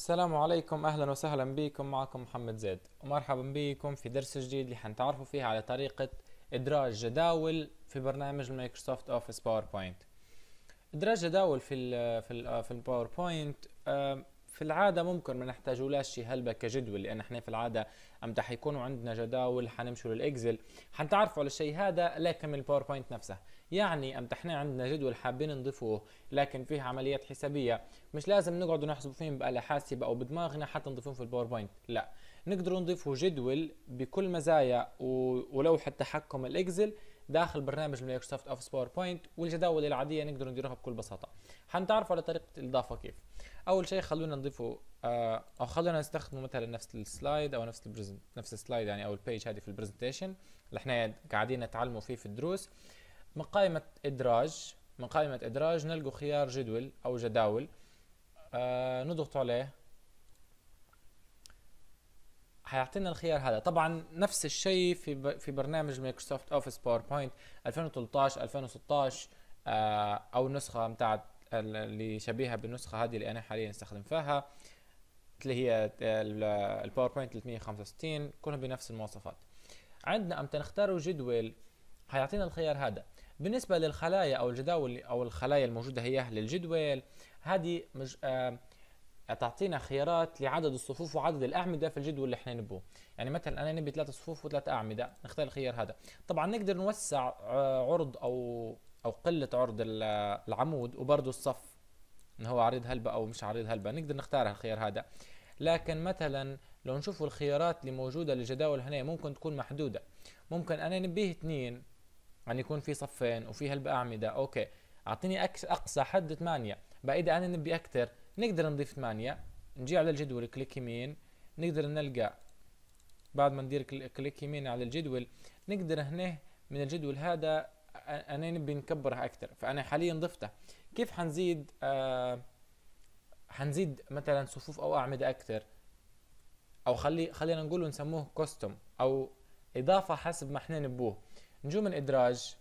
السلام عليكم اهلا وسهلا بكم معكم محمد زيد ومرحبا بكم في درس جديد اللي حنتعرفوا فيه على طريقة ادراج جداول في برنامج المايكروسوفت اوفيس باوربوينت ادراج جداول في الـ في الـ في الباوربوينت في العادة ممكن ما نحتاجولاش شي هلبة كجدول لأن احنا في العادة ام ده حيكونوا عندنا جداول حنمشوا للاكسل حنتعرفوا على الشيء هذا لكن من الباوربوينت نفسه يعني ام احنا عندنا جدول حابين نضيفوه لكن فيه عمليات حسابيه مش لازم نقعد نحسبوا فيهم بآلة حاسبه او بدماغنا حتى نضيفهم في الباوربوينت لا نقدر نضيفه جدول بكل مزايا ولوحه تحكم الاكسل داخل برنامج مايكروسوفت اوفيس باوربوينت والجداول العاديه نقدر نديروها بكل بساطه حنتعرفوا على طريقه الاضافه كيف اول شيء خلونا نضيفه آه او خلونا نستخدم مثلا نفس السلايد او نفس البرزنت نفس السلايد يعني او البيج هذه في البرزنتيشن اللي احنا قاعدين نتعلموا فيه في الدروس من قائمه ادراج من قائمه ادراج نلقوا خيار جدول او جداول آه نضغط عليه حيعطينا الخيار هذا طبعا نفس الشيء في في برنامج مايكروسوفت اوفيس باوربوينت 2013 2016 او النسخه بتاعت اللي شبيهه بالنسخه هذه اللي انا حاليا استخدم فيها اللي هي الباوربوينت 365 كلهم بنفس المواصفات عندنا امتى نختاروا جدول حيعطينا الخيار هذا بالنسبه للخلايا او الجداول او الخلايا الموجوده هي للجدول هذه مش آه تعطينا خيارات لعدد الصفوف وعدد الاعمده في الجدول اللي احنا نبوه يعني مثلا انا نبي ثلاث صفوف وثلاث اعمده نختار الخيار هذا طبعا نقدر نوسع آه، عرض او او قله عرض العمود وبرضه الصف ان هو عريض هلبة او مش عريض هلبة نقدر نختار الخيار هذا لكن مثلا لو نشوف الخيارات اللي موجوده للجداول هنا ممكن تكون محدوده ممكن انا نبيه اثنين ان يعني يكون في صفين وفي هلبة اعمده اوكي اعطيني اقصى حد ثمانية بقى اذا انا نبي اكثر نقدر نضيف 8 نجي على الجدول كليك يمين نقدر نلقى بعد ما ندير كليك يمين على الجدول نقدر هنا من الجدول هذا انا نبي نكبره اكثر فانا حاليا ضفته كيف حنزيد آه حنزيد مثلا صفوف او اعمده اكثر او خلي خلينا نقول نسموه كوستم او اضافه حسب ما احنا نبوه نجو من ادراج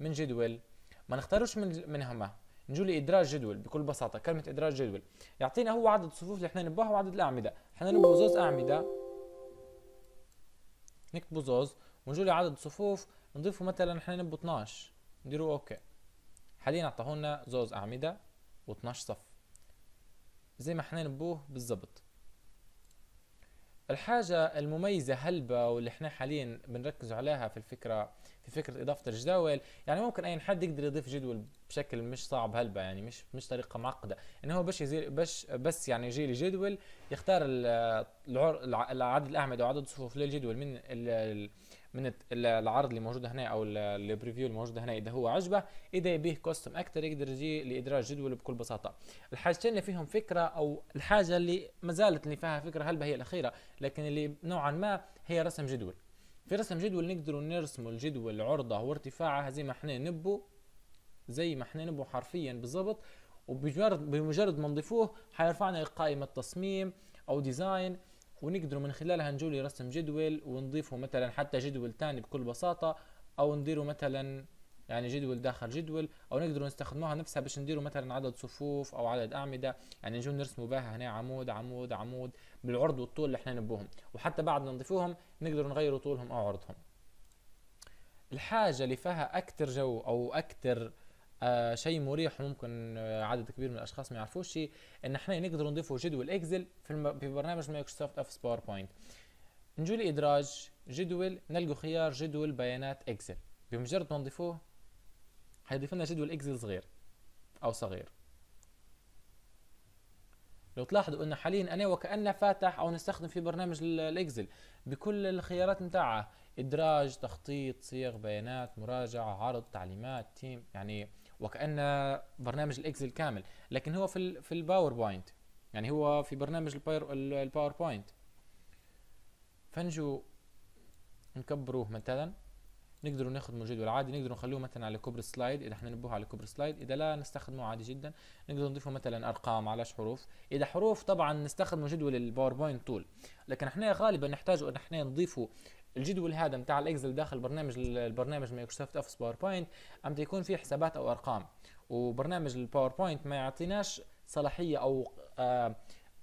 من جدول ما نختاروش من من هما نجوا لادراج جدول بكل بساطه كلمه ادراج جدول يعطينا هو عدد الصفوف اللي احنا نبوها وعدد الاعمده احنا نبو زوز اعمده نكتبو زوز ونجولي لعدد الصفوف نضيفوا مثلا احنا نبو 12 نديرو اوكي حاليا اعطاهولنا زوز اعمده و12 صف زي ما احنا نبوه بالظبط الحاجة المميزة هلبة واللي احنا حاليا بنركز عليها في الفكرة في فكرة إضافة الجداول يعني ممكن أي حد يقدر يضيف جدول بشكل مش صعب هلبة يعني مش مش طريقة معقدة إنه هو بس يزيل بس بس يعني يجي جدول يختار العدد الأعمدة وعدد الصفوف للجدول من من العرض اللي موجود هنا او البريفيو الموجوده هنا اذا هو عجبه اذا يبيه كوستم اكثر يقدر يجي لادراج جدول بكل بساطه الحاجتين اللي فيهم فكره او الحاجه اللي ما زالت اللي فيها فكره هل هي الاخيره لكن اللي نوعا ما هي رسم جدول في رسم جدول نقدروا نرسموا الجدول عرضه وارتفاعها زي ما احنا نبو زي ما احنا نبو حرفيا بالضبط وبمجرد بمجرد ما نضيفوه حيرفعنا قائمه تصميم او ديزاين ونقدروا من خلالها نجولي رسم جدول ونضيفه مثلا حتى جدول تاني بكل بساطة أو نديره مثلا يعني جدول داخل جدول او نقدروا نستخدموها نفسها باش نديروا مثلا عدد صفوف او عدد اعمده يعني نجول نرسموا بها هنا عمود عمود عمود بالعرض والطول اللي احنا نبوهم وحتى بعد ما نضيفوهم نقدروا نغيروا طولهم او عرضهم الحاجه اللي فيها أكتر جو او اكتر آه شيء مريح ممكن آه عدد كبير من الاشخاص ما يعرفوش ان احنا نقدر نضيفوا جدول اكسل في, الم... في برنامج مايكروسوفت اوفيس باوربوينت نجي لادراج جدول نلقوا خيار جدول بيانات اكسل بمجرد ما نضيفوه هيضيف لنا جدول اكسل صغير او صغير لو تلاحظوا ان حاليا انا وكانه فاتح او نستخدم في برنامج الاكسل بكل الخيارات متاعه ادراج تخطيط صيغ بيانات مراجعه عرض تعليمات تيم يعني وكأن برنامج الاكسل كامل لكن هو في في الباوربوينت يعني هو في برنامج الباوربوينت فنجو نكبروه مثلا نقدروا نخدموا جدول عادي نقدروا نخلوه مثلا على كبر سلايد اذا احنا نبوه على كبر سلايد اذا لا نستخدمه عادي جدا نقدروا نضيفه مثلا ارقام على حروف اذا حروف طبعا نستخدمه جدول الباوربوينت طول لكن احنا غالبا نحتاج ان احنا نضيفه الجدول هذا نتاع الاكسل داخل برنامج البرنامج مايكروسوفت اوفيس باوربوينت عم يكون فيه حسابات او ارقام وبرنامج الباوربوينت ما يعطيناش صلاحيه او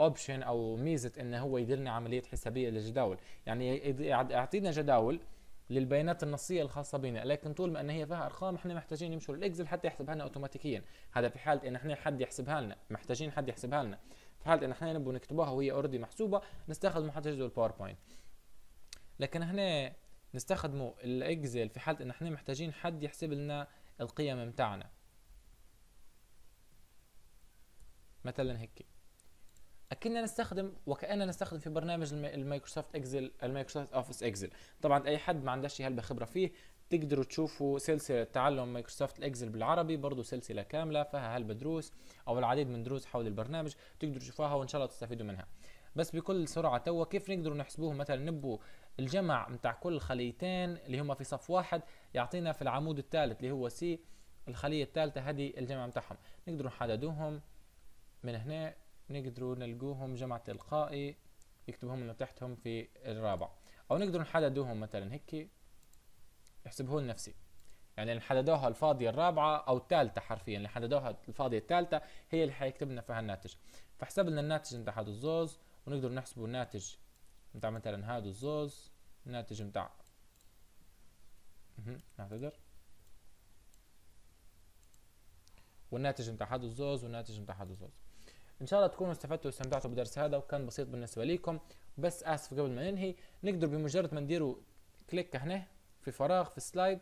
اوبشن آه، او ميزه انه هو يدير لنا عمليه حسابيه للجداول يعني يعطينا جداول للبيانات النصيه الخاصه بنا لكن طول ما ان هي فيها ارقام احنا محتاجين نمشوا للاكسل حتى يحسبها لنا اوتوماتيكيا هذا في حاله ان احنا حد يحسبها لنا محتاجين حد يحسبها لنا في حاله ان احنا نبغى نكتبوها وهي اوريدي محسوبه نستخدم حتى جدول باوربوينت لكن هنا نستخدموا الاكسل في حاله ان احنا محتاجين حد يحسب لنا القيم بتاعنا مثلا هيك اكننا نستخدم وكاننا نستخدم في برنامج المايكروسوفت اكسل المايكروسوفت اوفيس اكسل طبعا اي حد ما عندهش خبره فيه تقدروا تشوفوا سلسلة تعلم مايكروسوفت اكسل بالعربي برضه سلسلة كاملة فيها هالبدروس أو العديد من دروس حول البرنامج تقدروا تشوفوها وإن شاء الله تستفيدوا منها بس بكل سرعة توا كيف نقدروا نحسبوه مثلا نبوا الجمع متاع كل خليتين اللي هما في صف واحد يعطينا في العمود الثالث اللي هو سي الخلية الثالثة هذه الجمع متاعهم نقدروا نحددوهم من هنا نقدروا نلقوهم جمع تلقائي يكتبهم لنا تحتهم في الرابع او نقدروا نحددوهم مثلا هيك يحسبوه لنفسي يعني اللي حددوها الفاضية الرابعة أو الثالثة حرفيا اللي حددوها الفاضية الثالثة هي اللي حيكتب لنا فيها الناتج فحسب لنا الناتج نتاع هذا الزوز ونقدر نحسبوا الناتج متاع مثلا هادو الزوز الناتج متاع نعتذر والناتج متاع هادو الزوز والناتج متاع هادو الزوز ان شاء الله تكونوا استفدتوا واستمتعتوا بالدرس هذا وكان بسيط بالنسبه ليكم بس اسف قبل ما ننهي نقدر بمجرد ما نديروا كليك هنا في فراغ في السلايد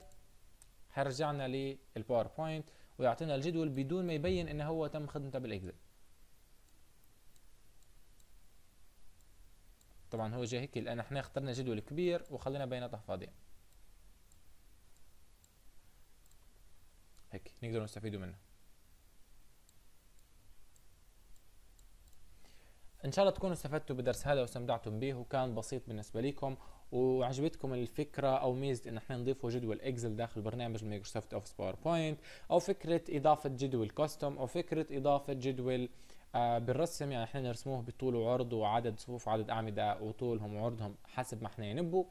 حيرجعنا للباوربوينت ويعطينا الجدول بدون ما يبين انه هو تم خدمته بالاكسل طبعا هو جا هيك لان احنا اخترنا جدول كبير وخلينا بيناتها فاضيه هيك نقدر نستفيدوا منه ان شاء الله تكونوا استفدتوا بالدرس هذا واستمتعتم به وكان بسيط بالنسبه لكم وعجبتكم الفكره او ميزه ان احنا نضيفوا جدول اكسل داخل برنامج مايكروسوفت اوفيس باوربوينت او فكره اضافه جدول كاستم او فكره اضافه جدول آه، بالرسم يعني احنا نرسموه بطول وعرض وعدد صفوف وعدد أعمدة وطولهم وعرضهم حسب ما احنا ينبوا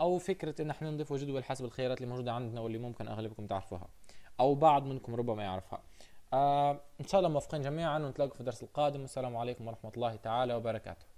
أو فكرة إن احنا نضيف جدول حسب الخيارات اللي موجودة عندنا واللي ممكن أغلبكم تعرفوها أو بعض منكم ربما يعرفها آه إن شاء الله موفقين جميعا ونتلاقوا في الدرس القادم والسلام عليكم ورحمة الله تعالى وبركاته